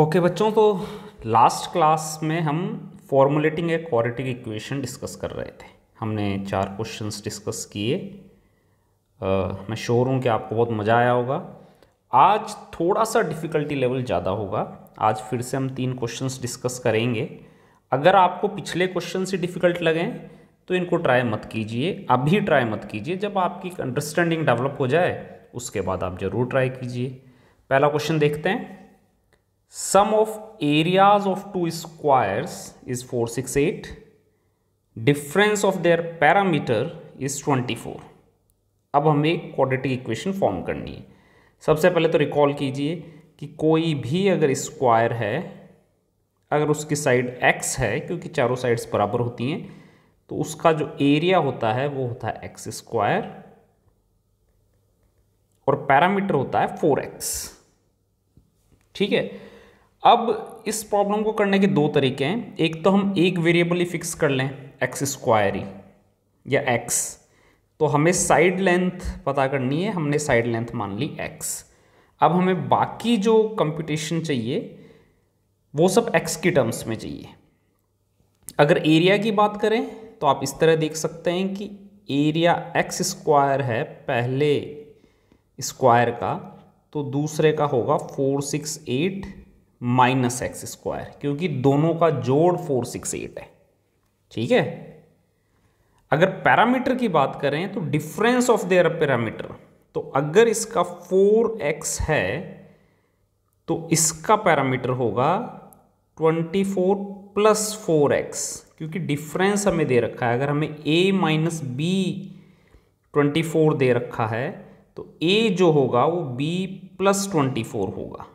okay बच्चों तो last class में हम formulating a quadratic equation discuss कर रहे थे हमने चार क्वेश्चंस डिस्कस किए मैं श्योर हूँ कि आपको बहुत मज़ा आया होगा आज थोड़ा सा डिफ़िकल्टी लेवल ज़्यादा होगा आज फिर से हम तीन क्वेश्चंस डिस्कस करेंगे अगर आपको पिछले क्वेश्चन से डिफ़िकल्ट लगें तो इनको ट्राई मत कीजिए अभी ट्राई मत कीजिए जब आपकी अंडरस्टैंडिंग डेवलप हो जाए उसके बाद आप ज़रूर ट्राई कीजिए पहला क्वेश्चन देखते हैं sum of areas of two squares is 468 difference of their parameter is 24 अब हमें क्वाड्रेटिक इक्वेशन फॉर्म करनी है सबसे पहले तो रिकॉल कीजिए कि कोई भी अगर स्क्वायर है अगर उसकी साइड एक्स है क्योंकि चारों साइड्स बराबर होती हैं तो उसका जो एरिया होता है वो होता है एक्स स्क्वायर और पैरामीटर होता है फोर एक्स ठीक है अब इस प्रॉब्लम को करने के दो तरीके हैं एक तो हम एक वेरिएबल ही फिक्स कर लें एक्स स्क्वायर ही या एक्स तो हमें साइड लेंथ पता करनी है हमने साइड लेंथ मान ली एक्स अब हमें बाकी जो कंपटीशन चाहिए वो सब एक्स की टर्म्स में चाहिए अगर एरिया की बात करें तो आप इस तरह देख सकते हैं कि एरिया एक्स स्क्वायर है पहले स्क्वायर का तो दूसरे का होगा four six eight minus x square क्योंकि दोनों का जोड़ फोर सिक्स एट है ठीक है अगर पैरामीटर की बात करें तो डिफरेंस ऑफ देयर पैरामीटर तो अगर इसका फोर एक्स है तो इसका पैरामीटर होगा twenty four plus four x क्योंकि डिफरेंस हमें दे रखा है अगर हमें a minus b twenty four दे रखा है तो ए जो होगा वो बी प्लस ट्वेंटी फोर होगा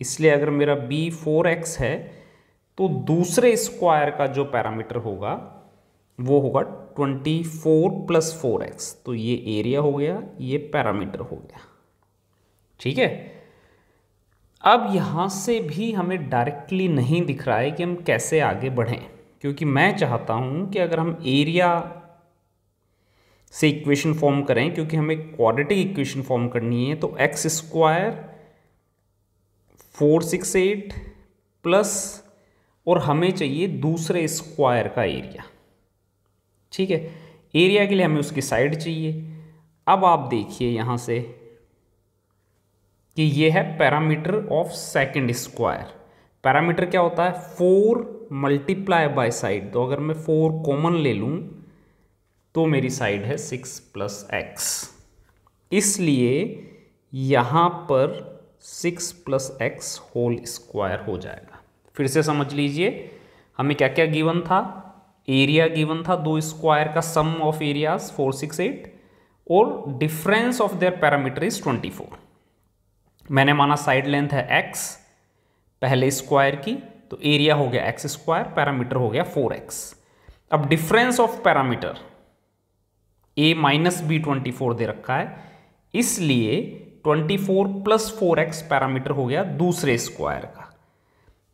इसलिए अगर मेरा b 4x है तो दूसरे स्क्वायर का जो पैरामीटर होगा वो होगा 24 फोर प्लस फोर तो ये एरिया हो गया ये पैरामीटर हो गया ठीक है अब यहाँ से भी हमें डायरेक्टली नहीं दिख रहा है कि हम कैसे आगे बढ़ें क्योंकि मैं चाहता हूँ कि अगर हम एरिया से इक्वेशन फॉर्म करें क्योंकि हमें क्वाड्रेटिक इक्वेशन फॉर्म करनी है तो x square four six eight plus और हमें चाहिए दूसरे स्क्वायर का एरिया ठीक है एरिया के लिए हमें उसकी साइड चाहिए अब आप देखिए यहाँ से कि ये है parameter of second square parameter क्या होता है फोर मल्टीप्लाई बाय साइड तो अगर मैं फोर कॉमन ले लूँ तो मेरी साइड है सिक्स प्लस एक्स इसलिए यहाँ पर six plus x whole square हो जाएगा फिर से समझ लीजिए हमें क्या क्या गिवन था एरिया गिवन था दो स्क्वायर का sum of areas four six eight और difference of their parameter is twenty four मैंने माना साइड लेंथ है एक्स पहले स्क्वायर की तो एरिया हो गया एक्स स्क्वायर पैरामीटर हो गया फोर एक्स अब difference of parameter a minus b twenty four दे रखा है इसलिए twenty four plus four x parameter हो गया दूसरे स्क्वायर का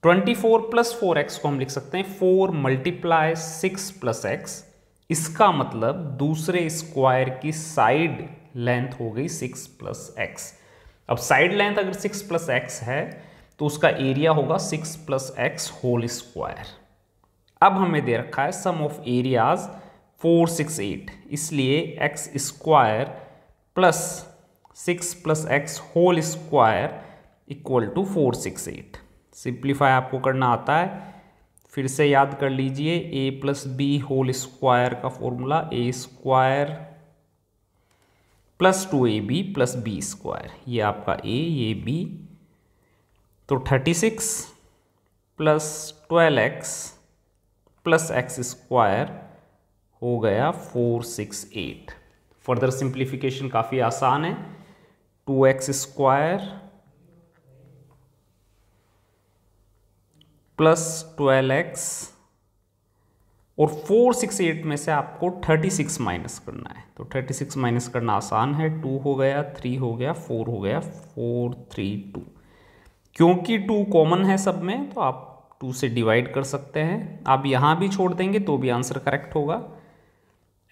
twenty four plus four x को हम लिख सकते हैं four multiply six plus x इसका मतलब दूसरे स्क्वायर की साइड लेंथ हो गई सिक्स प्लस एक्स अब साइड लेंथ अगर सिक्स प्लस एक्स है तो उसका एरिया होगा six plus x whole square अब हमें दे रखा है sum of areas four six eight इसलिए x square plus six plus x whole square equal to four six eight simplify आपको करना आता है फिर से याद कर लीजिए a plus b whole square का formula a square plus two a b plus b square ये आपका ए ये बी तो thirty six plus twelve x plus x square हो गया four six eight further simplification काफ़ी आसान है two x square plus twelve x और फोर सिक्स एट में से आपको थर्टी सिक्स माइनस करना है तो थर्टी सिक्स माइनस करना आसान है टू हो गया थ्री हो गया फोर हो गया फोर थ्री टू क्योंकि टू कॉमन है सब में तो आप टू से डिवाइड कर सकते हैं आप यहां भी छोड़ देंगे तो भी आंसर करेक्ट होगा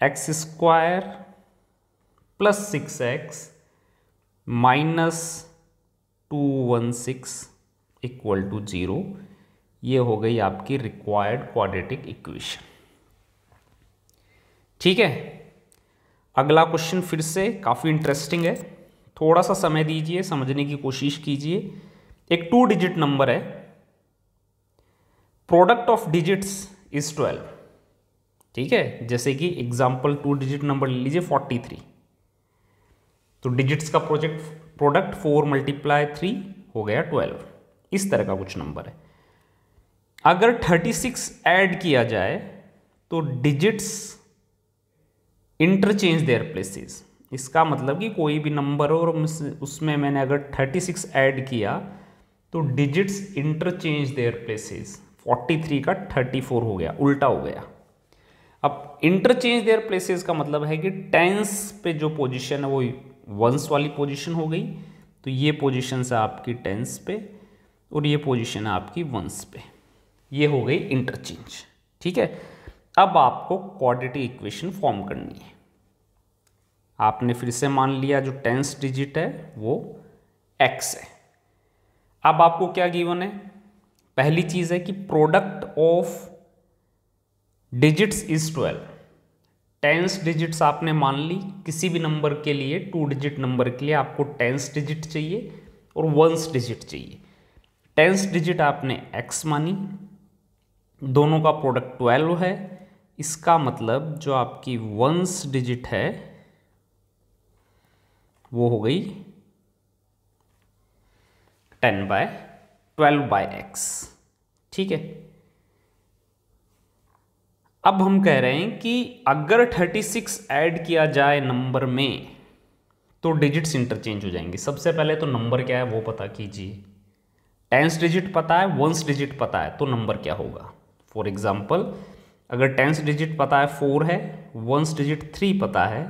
x square plus six x minus two one six equal to zero ये हो गई आपकी रिक्वायर्ड क्वाड्रेटिक इक्वेशन ठीक है अगला क्वेश्चन फिर से काफ़ी इंटरेस्टिंग है थोड़ा सा समय दीजिए समझने की कोशिश कीजिए एक टू डिजिट नंबर है product of digits is twelve ठीक है जैसे कि एग्जाम्पल टू डिजिट नंबर ले लीजिए फोर्टी थ्री तो डिजिट्स का project product four multiply three हो गया ट्वेल्व इस तरह का कुछ नंबर है अगर थर्टी सिक्स एड किया जाए तो डिजिट्स इंटरचेंज देयर प्लेसेस इसका मतलब कि कोई भी नंबर हो और उसमें मैंने अगर थर्टी सिक्स एड किया तो digits interchange their places three का थर्टी फोर हो गया उल्टा हो गया अब इंटरचेंज देयर प्लेसेस का मतलब है कि टेंस पे जो पोजीशन है वो वंस वाली पोजिशन हो गई तो ये पोजिशन है आपकी टेंस पे और ये पोजिशन है आपकी वंस पे ये हो गई इंटरचेंज ठीक है अब आपको क्वाड्रेटिक इक्वेशन फॉर्म करनी है आपने फिर से मान लिया जो टेंस डिजिट है वो एक्स है अब आपको क्या गिवन है पहली चीज़ है कि product of digits is twelve tens digits आपने मान ली किसी भी नंबर के लिए टू डिजिट नंबर के लिए आपको टेंस डिजिट चाहिए और वंस डिजिट चाहिए टेंस डिजिट आपने एक्स मानी दोनों का प्रोडक्ट ट्वेल्व है इसका मतलब जो आपकी वंस डिजिट है वो हो गई ten by twelve by x ठीक है अब हम कह रहे हैं कि अगर 36 ऐड किया जाए नंबर में तो डिजिट्स इंटरचेंज हो जाएंगे सबसे पहले तो नंबर क्या है वो पता कीजिए टेंस डिजिट पता है वंस डिजिट पता है तो नंबर क्या होगा फॉर एग्जाम्पल अगर टेंस डिजिट पता है फोर है वंस डिजिट थ्री पता है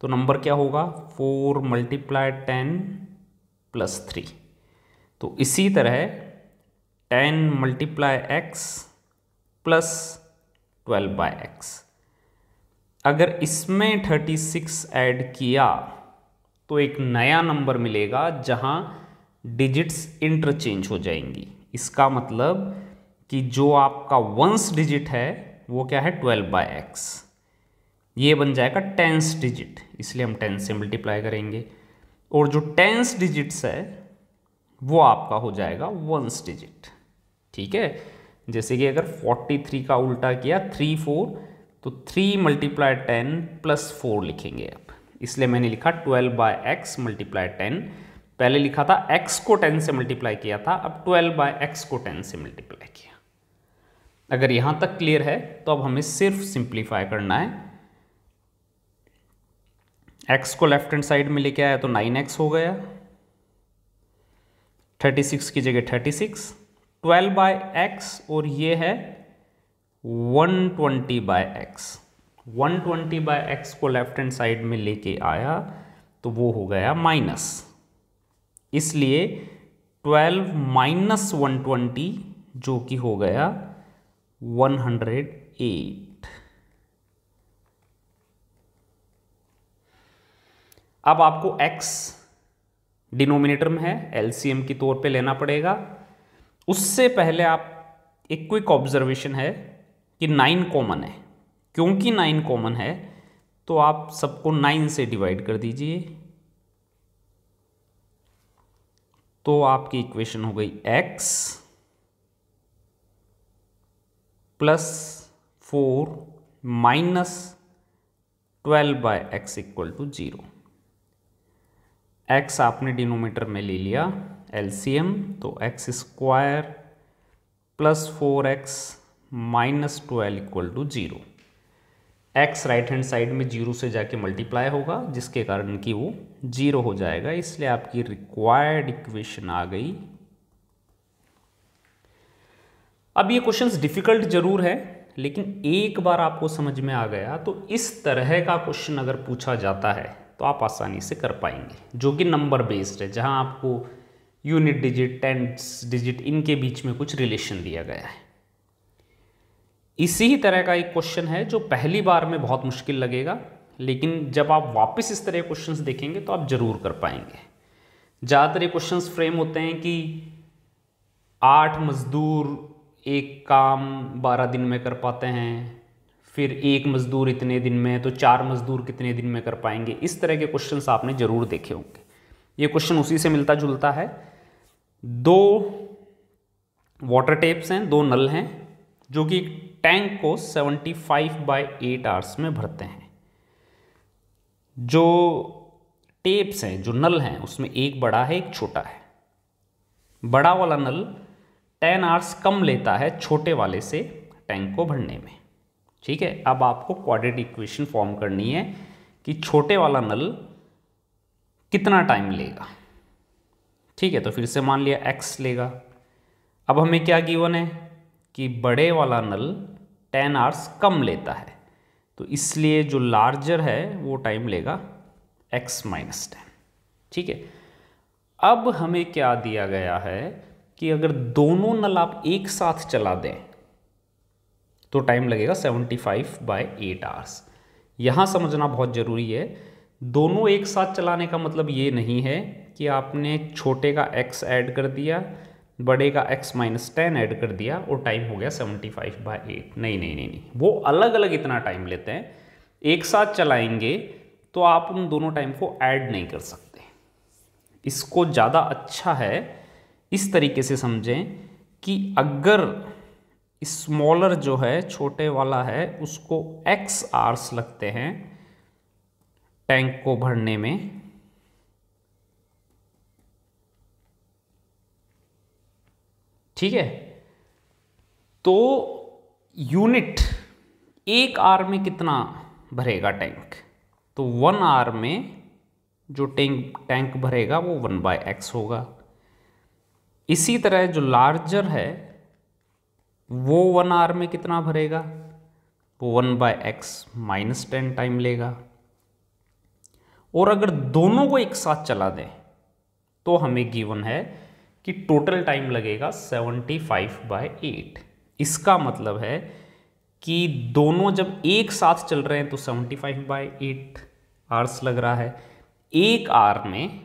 तो नंबर क्या होगा four multiply ten plus three तो इसी तरह ten multiply x plus twelve by x अगर इसमें थर्टी सिक्स ऐड किया तो एक नया नंबर मिलेगा जहां डिजिट्स इंटरचेंज हो जाएंगी इसका मतलब कि जो आपका वंस डिजिट है वो क्या है ट्वेल्व बाय एक्स ये बन जाएगा टेंस डिजिट इसलिए हम टेंस से मल्टीप्लाई करेंगे और जो टेंस डिजिट्स है वो आपका हो जाएगा वंस डिजिट ठीक है जैसे कि अगर 43 का उल्टा किया 3 फोर तो 3 मल्टीप्लाई टेन प्लस फोर लिखेंगे आप इसलिए मैंने लिखा 12 बाय एक्स मल्टीप्लाई टेन पहले लिखा था x को 10 से मल्टीप्लाई किया था अब 12 बाय एक्स को 10 से मल्टीप्लाई किया अगर यहाँ तक क्लियर है तो अब हमें सिर्फ सिंप्लीफाई करना है x को लेफ्ट हैंड साइड में लेके आया तो 9x हो गया 36 की जगह 36 ट्वेल्व बाय एक्स और ये है one twenty by x one twenty by x को लेफ्ट हैंड साइड में लेके आया तो वो हो गया माइनस इसलिए ट्वेल्व माइनस वन ट्वेंटी जो कि हो गया वन हंड्रेड एट अब आपको x डिनोमिनेटर में है एलसीएम के तौर पे लेना पड़ेगा उससे पहले आप एक क्विक ऑब्जर्वेशन है कि नाइन कॉमन है क्योंकि नाइन कॉमन है तो आप सबको नाइन से डिवाइड कर दीजिए तो आपकी इक्वेशन हो गई x plus four minus twelve by x equal to zero x आपने डिनोमीटर में ले लिया एलसीएम तो x square plus four x minus twelve equal to zero x right hand side में जीरो से जाके मल्टीप्लाई होगा जिसके कारण कि वो जीरो हो जाएगा इसलिए आपकी रिक्वायर्ड इक्वेशन आ गई अब ये क्वेश्चंस डिफिकल्ट जरूर है लेकिन एक बार आपको समझ में आ गया तो इस तरह का क्वेश्चन अगर पूछा जाता है तो आप आसानी से कर पाएंगे जो कि नंबर बेस्ड है जहां आपको यूनिट डिजिट टेंस डिजिट इनके बीच में कुछ रिलेशन दिया गया है इसी ही तरह का एक क्वेश्चन है जो पहली बार में बहुत मुश्किल लगेगा लेकिन जब आप वापस इस तरह क्वेश्चंस देखेंगे तो आप ज़रूर कर पाएंगे ज़्यादातर ये क्वेश्चंस फ्रेम होते हैं कि आठ मज़दूर एक काम बारह दिन में कर पाते हैं फिर एक मज़दूर इतने दिन में तो चार मज़दूर कितने दिन में कर पाएंगे इस तरह के क्वेश्चंस आपने ज़रूर देखे होंगे ये क्वेश्चन उसी से मिलता जुलता है दो वाटर टेप्स हैं दो नल हैं जो कि टैंक को 75 फाइव बाई एट आवर्स में भरते हैं जो टेप्स हैं जो नल हैं उसमें एक बड़ा है एक छोटा है बड़ा वाला नल 10 आवर्स कम लेता है छोटे वाले से टैंक को भरने में ठीक है अब आपको क्वाड्रेट इक्वेशन फॉर्म करनी है कि छोटे वाला नल कितना टाइम लेगा ठीक है तो फिर से मान लिया एक्स लेगा अब हमें क्या गिवन है कि बड़े वाला नल टेन आवर्स कम लेता है तो इसलिए जो लार्जर है वो टाइम लेगा एक्स माइनस टेन ठीक है अब हमें क्या दिया गया है कि अगर दोनों नल आप एक साथ चला दें तो टाइम लगेगा 75 फाइव बाई एट आवर्स यहाँ समझना बहुत ज़रूरी है दोनों एक साथ चलाने का मतलब ये नहीं है कि आपने छोटे का x ऐड कर दिया बड़े का x माइनस टेन ऐड कर दिया और टाइम हो गया सेवेंटी फाइव बाई एट नहीं नहीं नहीं नहीं वो अलग अलग इतना टाइम लेते हैं एक साथ चलाएंगे तो आप उन दोनों टाइम को ऐड नहीं कर सकते इसको ज़्यादा अच्छा है इस तरीके से समझें कि अगर स्मॉलर जो है छोटे वाला है उसको एक्स आर्स लगते हैं टैंक को भरने में ठीक है तो यूनिट एक आर में कितना भरेगा टैंक तो वन आर में जो टैंक टैंक भरेगा वो वन बाय एक्स होगा इसी तरह जो लार्जर है वो वन आर में कितना भरेगा वो one by x minus ten time लेगा और अगर दोनों को एक साथ चला दें तो हमें गिवन है कि टोटल टाइम लगेगा 75 फाइव बाई एट इसका मतलब है कि दोनों जब एक साथ चल रहे हैं तो 75 फाइव बाई एट आर्स लग रहा है एक आर में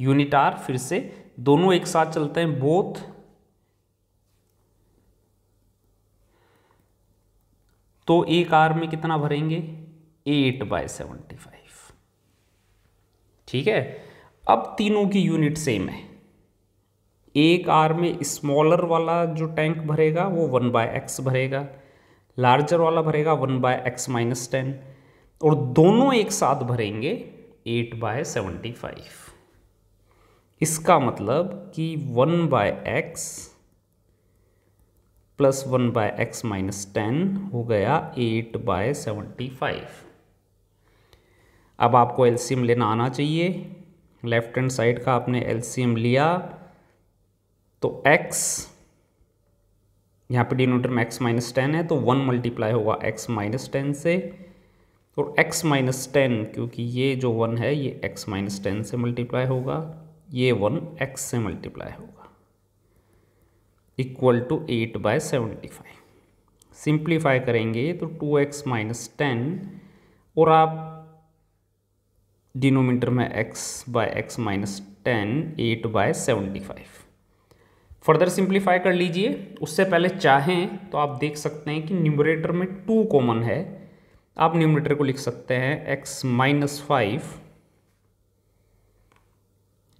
यूनिट आर फिर से दोनों एक साथ चलते हैं बोथ तो एक आर में कितना भरेंगे एट बाय सेवेंटी फाइव ठीक है अब तीनों की यूनिट सेम है एक आर में स्मॉलर वाला जो टैंक भरेगा वो वन बाय एक्स भरेगा लार्जर वाला भरेगा one by x minus ten और दोनों एक साथ भरेंगे एट बाय सेवेंटी फाइव इसका मतलब कि one by x plus one by x minus ten हो गया एट बाय सेवेंटी फाइव अब आपको एलसीएम लेना आना चाहिए लेफ्ट हैंड साइड का आपने एलसीएम लिया तो x यहाँ पे डिनोटर में एक्स माइनस टेन है तो वन मल्टीप्लाई होगा x माइनस टेन से और x माइनस टेन क्योंकि ये जो वन है ये x माइनस टेन से मल्टीप्लाई होगा ये वन x से मल्टीप्लाई होगा equal to eight by seventy five simplify करेंगे तो टू एक्स माइनस टेन और आप डिनोमीटर में x by x minus ten eight by seventy five further simplify कर लीजिए उससे पहले चाहें तो आप देख सकते हैं कि न्यूमरेटर में टू कॉमन है आप न्यूमरेटर को लिख सकते हैं x minus five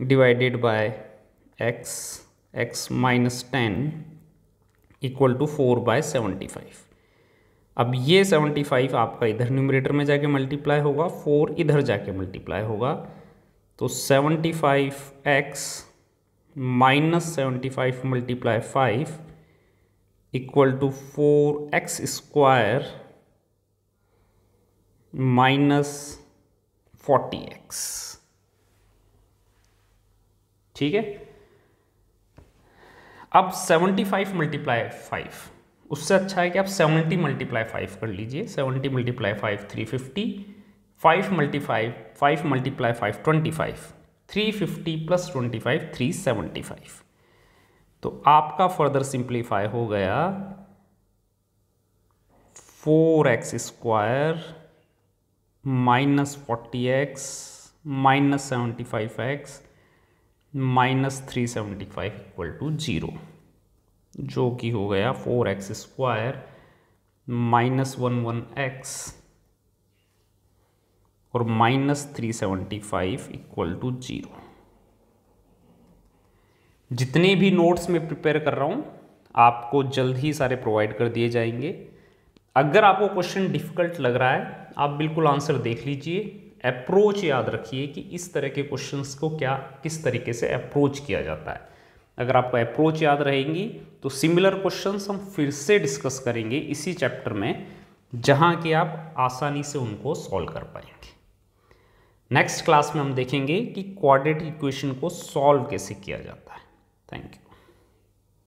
divided by x x minus ten equal to four by seventy five अब ये सेवेंटी फाइव आपका इधर न्यूमरेटर में जाके मल्टीप्लाई होगा फोर इधर जाके मल्टीप्लाई होगा तो seventy five x minus seventy five multiply five equal to four x square minus forty x ठीक है अब सेवेंटी फाइव मल्टीप्लाई फाइव उससे अच्छा है कि आप सेवेंटी मल्टीप्लाई फाइव कर लीजिए seventy multiply five three fifty five multiply five multiply five twenty five three fifty plus twenty five three seventy five तो आपका फर्दर सिंप्लीफाई हो गया four x square minus forty x minus seventy five x minus three seventy five equal to zero जो कि हो गया four x square minus one one x और minus three seventy five equal to zero जितने भी notes में prepare कर रहा हूं आपको जल्द ही सारे प्रोवाइड कर दिए जाएंगे अगर आपको क्वेश्चन डिफिकल्ट लग रहा है आप बिल्कुल आंसर देख लीजिए अप्रोच याद रखिए कि इस तरह के क्वेश्चंस को क्या किस तरीके से अप्रोच किया जाता है अगर आपको अप्रोच याद रहेंगी तो सिमिलर क्वेश्चंस हम फिर से डिस्कस करेंगे इसी चैप्टर में जहां कि आप आसानी से उनको सॉल्व कर पाएंगे नेक्स्ट क्लास में हम देखेंगे कि क्वाड्रेटिक इक्वेशन को सॉल्व कैसे किया जाता है थैंक यू